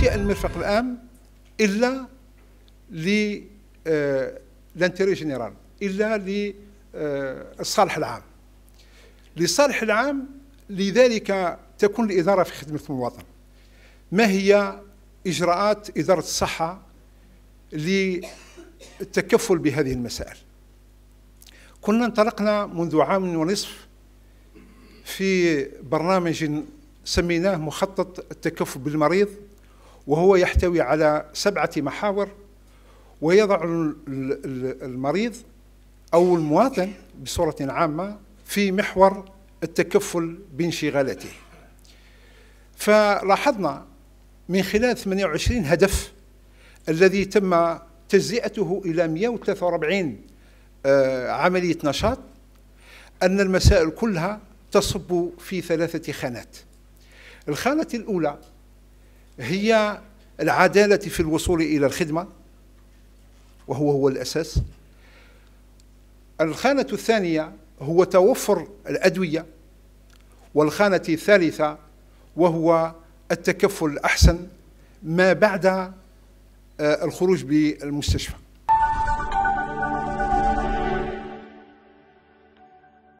شيء المرفق العام إلا ل آه، لانتيري جينيرال إلا للصالح آه، العام للصالح العام لذلك تكون الإدارة في خدمة المواطن ما هي إجراءات إدارة الصحة للتكفل بهذه المسائل كنا انطلقنا منذ عام ونصف في برنامج سميناه مخطط التكفل بالمريض وهو يحتوي على سبعة محاور ويضع المريض أو المواطن بصورة عامة في محور التكفل بانشغالاته فلاحظنا من خلال 28 هدف الذي تم تجزئته إلى 143 آه، عملية نشاط أن المسائل كلها تصب في ثلاثة خانات الخانة الأولى هي العدالة في الوصول إلى الخدمة وهو هو الأساس الخانة الثانية هو توفر الأدوية والخانة الثالثة وهو التكفل الأحسن ما بعد آه، الخروج بالمستشفى